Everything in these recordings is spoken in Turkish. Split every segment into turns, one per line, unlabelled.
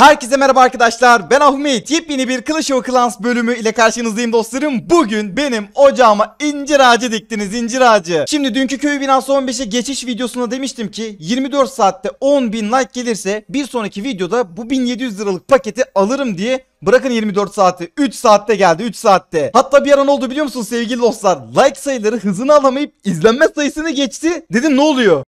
Herkese merhaba arkadaşlar ben Ahmet yepyeni bir Clash of Clans bölümü ile karşınızdayım dostlarım Bugün benim ocağıma incir ağacı diktiniz incir ağacı Şimdi dünkü köy binası 15'e geçiş videosunda demiştim ki 24 saatte 10.000 like gelirse bir sonraki videoda bu 1700 liralık paketi alırım diye Bırakın 24 saati 3 saatte geldi 3 saatte. Hatta bir ara oldu biliyor musun sevgili dostlar? Like sayıları hızını alamayıp izlenme sayısını geçti. Dedim ne oluyor?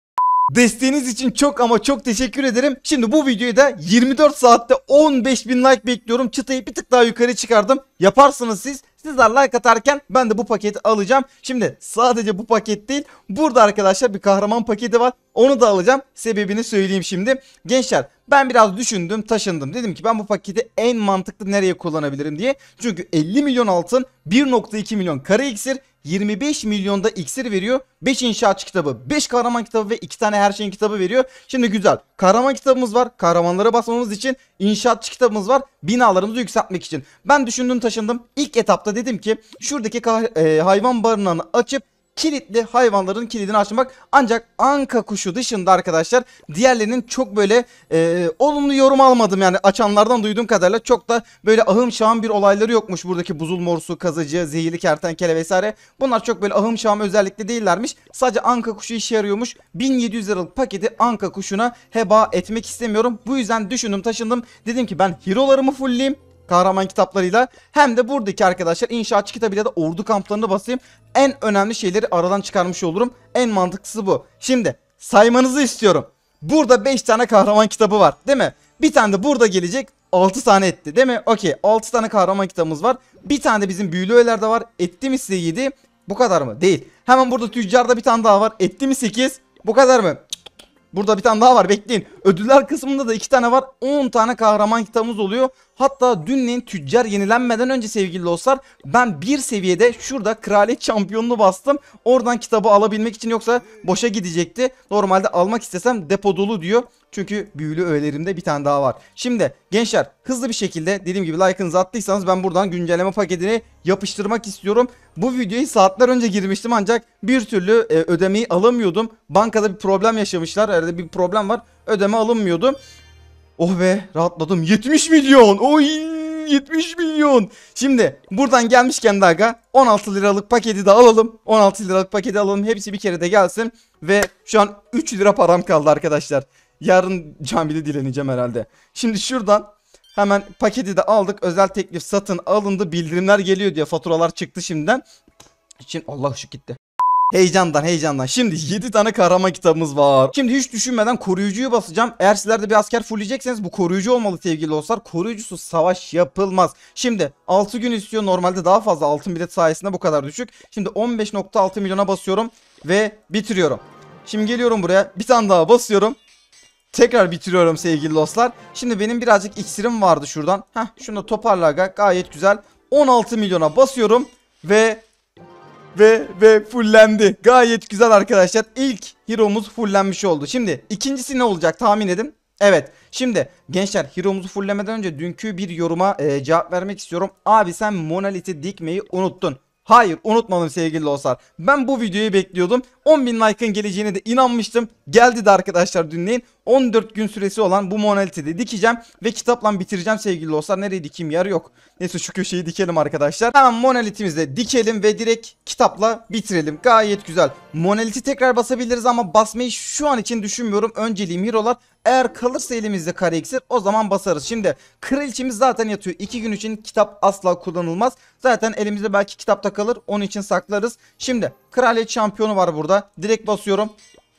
Desteğiniz için çok ama çok teşekkür ederim. Şimdi bu videoyu da 24 saatte 15 bin like bekliyorum. Çıtayı bir tık daha yukarı çıkardım. Yaparsınız siz Sizler like atarken ben de bu paketi alacağım. Şimdi sadece bu paket değil. Burada arkadaşlar bir kahraman paketi var. Onu da alacağım. Sebebini söyleyeyim şimdi. Gençler ben biraz düşündüm taşındım. Dedim ki ben bu paketi en mantıklı nereye kullanabilirim diye. Çünkü 50 milyon altın 1.2 milyon kara iksir 25 milyonda iksir veriyor. 5 inşaatçı kitabı, 5 kahraman kitabı ve 2 tane her şeyin kitabı veriyor. Şimdi güzel. Kahraman kitabımız var. Kahramanlara basmamız için inşaatçı kitabımız var. Binalarımızı yükseltmek için. Ben düşündüm taşındım. İlk etapta dedim ki şuradaki e, hayvan barınağını açıp kilitli hayvanların kilidini açmak. Ancak anka kuşu dışında arkadaşlar diğerlerinin çok böyle e, olumlu yorum almadım. Yani açanlardan duyduğum kadarıyla çok da böyle ahım şahım bir olayları yokmuş. Buradaki buzul morsu, kazıcı, zehirli kertenkele vesaire. Bunlar çok böyle ahım şahım özellikle değillermiş. Sadece anka kuşu işe yarıyormuş. 1700 liralık paketi anka kuşuna heba etmek istemiyorum. Bu yüzden düşündüm taşındım. Dedim ki ben hero'larımı fullleyim kahraman kitaplarıyla hem de buradaki arkadaşlar inşaatçı kitabıyla da ordu kamplarını basayım. En önemli şeyleri aradan çıkarmış olurum. En mantıklısı bu. Şimdi saymanızı istiyorum. Burada 5 tane kahraman kitabı var değil mi? Bir tane de burada gelecek 6 tane etti değil mi? Okey 6 tane kahraman kitabımız var. Bir tane de bizim büyülü öğelerde var. Etti mi size 7? Bu kadar mı? Değil. Hemen burada tüccarda bir tane daha var. Etti mi 8? Bu kadar mı? Burada bir tane daha var bekleyin. Ödüller kısmında da 2 tane var. 10 tane kahraman kitabımız oluyor. Hatta dünleyin tüccar yenilenmeden önce sevgili dostlar ben bir seviyede şurada kraliyet şampiyonunu bastım. Oradan kitabı alabilmek için yoksa boşa gidecekti. Normalde almak istesem depo dolu diyor. Çünkü büyülü öğelerimde bir tane daha var. Şimdi gençler hızlı bir şekilde dediğim gibi like'ınızı attıysanız ben buradan güncelleme paketini yapıştırmak istiyorum. Bu videoyu saatler önce girmiştim ancak bir türlü e, ödemeyi alamıyordum. Bankada bir problem yaşamışlar. Arada bir problem var. Ödeme alınmıyordu. Oh be rahatladım. 70 milyon. Oy 70 milyon. Şimdi buradan gelmişken daha 16 liralık paketi de alalım. 16 liralık paketi alalım. Hepsi bir kere de gelsin. Ve şu an 3 lira param kaldı arkadaşlar. Yarın camide dileneceğim herhalde. Şimdi şuradan hemen paketi de aldık. Özel teklif satın alındı. Bildirimler geliyor diye faturalar çıktı şimdiden. İçin Allah ışık gitti. Heyecandan heyecandan. Şimdi 7 tane karama kitabımız var. Şimdi hiç düşünmeden koruyucuyu basacağım. Eğer sizlerde bir asker fulleyecekseniz bu koruyucu olmalı sevgili dostlar. Koruyucusu savaş yapılmaz. Şimdi 6 gün istiyor. Normalde daha fazla altın bilet sayesinde bu kadar düşük. Şimdi 15.6 milyona basıyorum ve bitiriyorum. Şimdi geliyorum buraya. Bir tane daha basıyorum. Tekrar bitiriyorum sevgili dostlar. Şimdi benim birazcık iksirim vardı şuradan. Heh şunu da toparla gayet güzel. 16 milyona basıyorum ve ve ve fullendi. Gayet güzel arkadaşlar. İlk hero'muz fullenmiş oldu. Şimdi ikincisi ne olacak tahmin edin. Evet şimdi gençler hero'muzu fullemeden önce dünkü bir yoruma e, cevap vermek istiyorum. Abi sen monoliti dikmeyi unuttun. Hayır unutmadım sevgili dostlar. Ben bu videoyu bekliyordum. 10.000 like'ın geleceğine de inanmıştım. Geldi de arkadaşlar dinleyin. 14 gün süresi olan bu monalitede dikeceğim ve kitapla bitireceğim sevgili dostlar. Nereye dikeyim yer yok. Neyse şu köşeyi dikelim arkadaşlar. Hemen monolitimizde dikelim ve direkt kitapla bitirelim. Gayet güzel. Monoliti tekrar basabiliriz ama basmayı şu an için düşünmüyorum. Önceliğim hero'lar. Eğer kalırsa elimizde kare iksir o zaman basarız. Şimdi kraliçemiz zaten yatıyor. 2 gün için kitap asla kullanılmaz. Zaten elimizde belki kitapta kalır. Onun için saklarız. Şimdi Kraliyet şampiyonu var burada. Direkt basıyorum.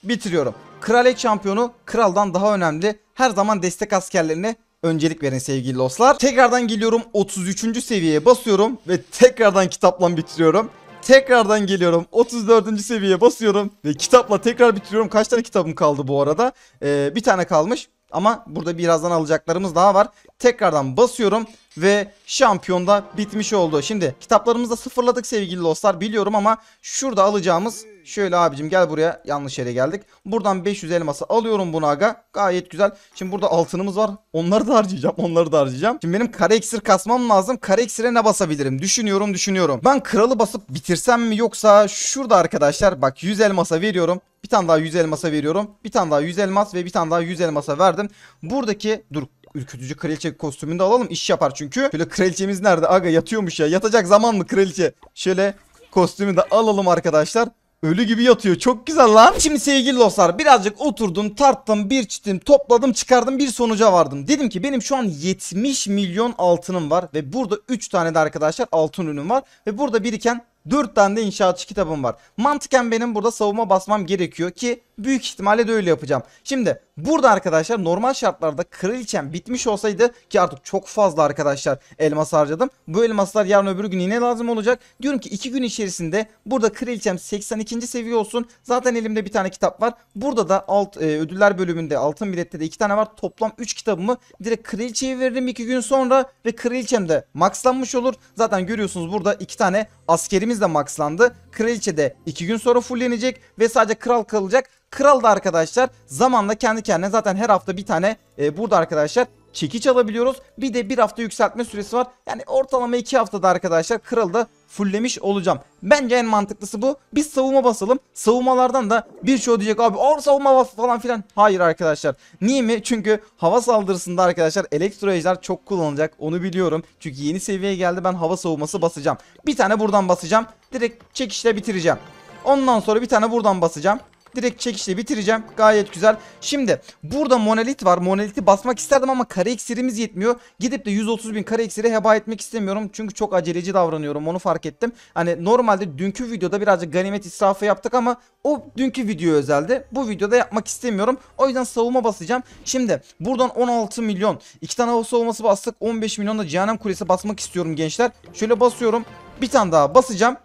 Bitiriyorum. Kraliyet şampiyonu kraldan daha önemli. Her zaman destek askerlerine öncelik verin sevgili dostlar. Tekrardan geliyorum 33. seviyeye basıyorum ve tekrardan kitapla bitiriyorum. Tekrardan geliyorum 34. seviyeye basıyorum ve kitapla tekrar bitiriyorum. Kaç tane kitabım kaldı bu arada? Ee, bir tane kalmış ama burada birazdan alacaklarımız daha var. Tekrardan basıyorum ve şampiyonda bitmiş oldu. Şimdi kitaplarımızda sıfırladık sevgili dostlar biliyorum ama şurada alacağımız şöyle abicim gel buraya yanlış yere geldik. Buradan 500 elması alıyorum bunu aga gayet güzel. Şimdi burada altınımız var onları da harcayacağım onları da harcayacağım. Şimdi benim kare eksir kasmam lazım kare eksire ne basabilirim düşünüyorum düşünüyorum. Ben kralı basıp bitirsem mi yoksa şurada arkadaşlar bak 100 elmasa veriyorum. Bir tane daha 100 elmasa veriyorum. Bir tane daha 100 elmas ve bir tane daha 100 elmasa verdim. Buradaki dur ürkütücü kraliçe kostümünü de alalım. iş yapar çünkü. Şöyle kraliçemiz nerede? Aga yatıyormuş ya. Yatacak zaman mı kraliçe? Şöyle kostümü de alalım arkadaşlar. Ölü gibi yatıyor. Çok güzel lan. Şimdi sevgili dostlar birazcık oturdum, tarttım, bir çitim, topladım, çıkardım, bir sonuca vardım. Dedim ki benim şu an 70 milyon altınım var ve burada 3 tane de arkadaşlar altın ürünüm var ve burada biriken 4 tane de inşaatçı kitabım var. Mantıken benim burada savunma basmam gerekiyor ki Büyük ihtimalle de öyle yapacağım. Şimdi burada arkadaşlar normal şartlarda kraliçem bitmiş olsaydı ki artık çok fazla arkadaşlar elmas harcadım. Bu elmaslar yarın öbür gün yine lazım olacak. Diyorum ki 2 gün içerisinde burada kraliçem 82. seviye olsun. Zaten elimde bir tane kitap var. Burada da alt e, ödüller bölümünde altın bilette de 2 tane var. Toplam 3 kitabımı direkt kraliçeye veririm 2 gün sonra ve kraliçem de maxlanmış olur. Zaten görüyorsunuz burada 2 tane askerimiz de maxlandı. Kraliçe de 2 gün sonra fullenecek ve sadece kral kalacak. Kral da arkadaşlar zamanla kendi kendine zaten her hafta bir tane e, burada arkadaşlar çekiç alabiliyoruz. Bir de bir hafta yükseltme süresi var. Yani ortalama iki haftada arkadaşlar kralı da fulllemiş olacağım. Bence en mantıklısı bu. Biz savunma basalım. Savunmalardan da bir şey diyecek abi or savunma bas falan filan. Hayır arkadaşlar. Niye mi? Çünkü hava saldırısında arkadaşlar elektrojler çok kullanılacak. Onu biliyorum. Çünkü yeni seviyeye geldi ben hava savunması basacağım. Bir tane buradan basacağım. Direkt çekişle bitireceğim. Ondan sonra bir tane buradan basacağım. Direkt çekişle bitireceğim. Gayet güzel. Şimdi burada monolit var. Monoliti basmak isterdim ama kare iksirimiz yetmiyor. Gidip de 130 bin kare iksiri heba etmek istemiyorum. Çünkü çok aceleci davranıyorum. Onu fark ettim. Hani normalde dünkü videoda birazcık ganimet israfı yaptık ama o dünkü video özeldi. Bu videoda yapmak istemiyorum. O yüzden savunma basacağım. Şimdi buradan 16 milyon. 2 tane hava savunması bastık. 15 milyon da cehennem kulesi basmak istiyorum gençler. Şöyle basıyorum. Bir tane daha basacağım.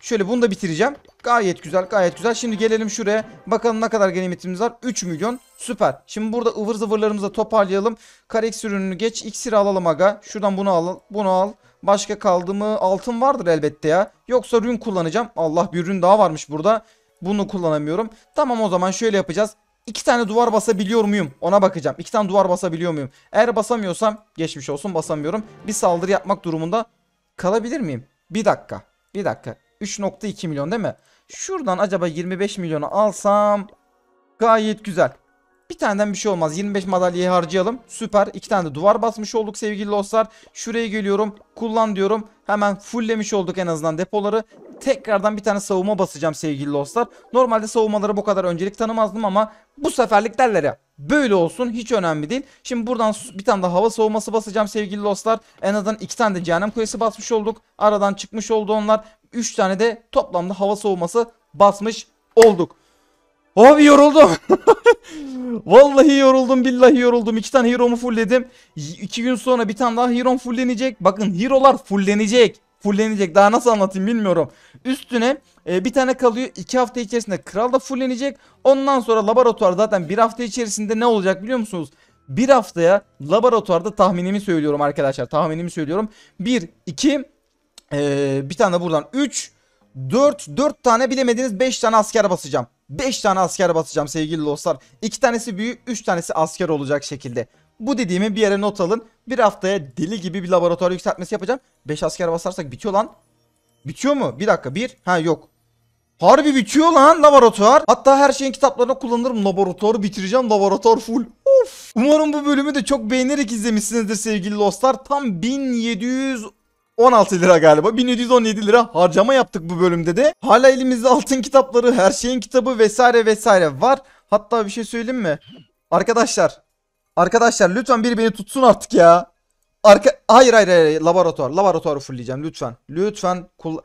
Şöyle bunu da bitireceğim. Gayet güzel gayet güzel. Şimdi gelelim şuraya. Bakalım ne kadar ganimetimiz var. 3 milyon. Süper. Şimdi burada ıvır zıvırlarımızı da toparlayalım. Karex ürününü geç. İksiri alalım aga. Şuradan bunu al. Bunu al. Başka kaldı mı? Altın vardır elbette ya. Yoksa ürün kullanacağım. Allah bir ürün daha varmış burada. Bunu kullanamıyorum. Tamam o zaman şöyle yapacağız. İki tane duvar basabiliyor muyum? Ona bakacağım. İki tane duvar basabiliyor muyum? Eğer basamıyorsam geçmiş olsun basamıyorum. Bir saldırı yapmak durumunda kalabilir miyim? Bir dakika. Bir dakika. 3.2 milyon değil mi? Şuradan acaba 25 milyonu alsam gayet güzel. Bir taneden bir şey olmaz. 25 madalyayı harcayalım. Süper. İki tane de duvar basmış olduk sevgili dostlar. Şuraya geliyorum. Kullan diyorum. Hemen fulllemiş olduk en azından depoları. Tekrardan bir tane savunma basacağım sevgili dostlar. Normalde savunmalara bu kadar öncelik tanımazdım ama bu seferlik derler ya. Böyle olsun hiç önemli değil. Şimdi buradan bir tane de hava savunması basacağım sevgili dostlar. En azından iki tane de cehennem kulesi basmış olduk. Aradan çıkmış oldu onlar. 3 tane de toplamda hava soğuması basmış olduk. Abi yoruldum. Vallahi yoruldum billahi yoruldum. İki tane hero'mu fullledim. İki gün sonra bir tane daha hero'm fulllenecek. Bakın hero'lar fulllenecek. Fulllenecek. Daha nasıl anlatayım bilmiyorum. Üstüne e, bir tane kalıyor. İki hafta içerisinde kral da fullenecek. Ondan sonra laboratuvar zaten bir hafta içerisinde ne olacak biliyor musunuz? Bir haftaya laboratuvarda tahminimi söylüyorum arkadaşlar. Tahminimi söylüyorum. Bir, iki, ee, bir tane buradan 3, 4, 4 tane bilemediniz 5 tane asker basacağım. 5 tane asker basacağım sevgili dostlar. 2 tanesi büyü, 3 tanesi asker olacak şekilde. Bu dediğimi bir yere not alın. Bir haftaya deli gibi bir laboratuvar yükseltmesi yapacağım. 5 asker basarsak bitiyor lan. Bitiyor mu? Bir dakika. Bir. Ha yok. Harbi bitiyor lan laboratuvar. Hatta her şeyin kitaplarına kullanırım. Laboratuvarı bitireceğim. Laboratuvar full. Of. Umarım bu bölümü de çok beğenerek izlemişsinizdir sevgili dostlar. Tam 1700 16 lira galiba 1717 lira harcama yaptık bu bölümde de. Hala elimizde altın kitapları her şeyin kitabı vesaire vesaire var. Hatta bir şey söyleyeyim mi? Arkadaşlar. Arkadaşlar lütfen biri beni tutsun artık ya. Arka hayır hayır hayır laboratuvar laboratuvarı fırlayacağım lütfen. Lütfen kul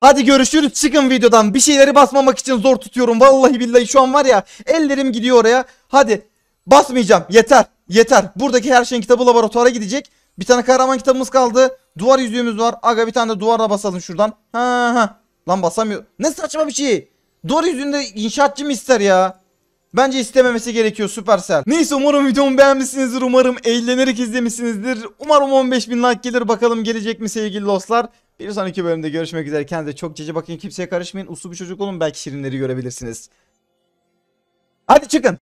Hadi görüşürüz çıkın videodan bir şeyleri basmamak için zor tutuyorum vallahi billahi şu an var ya ellerim gidiyor oraya hadi basmayacağım yeter yeter buradaki her şeyin kitabı laboratuvara gidecek bir tane kahraman kitabımız kaldı Duvar yüzüğümüz var. Aga bir tane de duvarla basalım şuradan. Ha ha. Lan basamıyor. Ne saçma bir şey. Duvar yüzüğünde inşaatçı mı ister ya? Bence istememesi gerekiyor Supercell. Neyse umarım videomu beğenmişsinizdir. Umarım eğlenerek izlemişsinizdir. Umarım 15 bin like gelir. Bakalım gelecek mi sevgili dostlar. Bir sonraki bölümde görüşmek üzere. Kendinize çok cici bakın. Kimseye karışmayın. Uslu bir çocuk olun. Belki şirinleri görebilirsiniz. Hadi çıkın.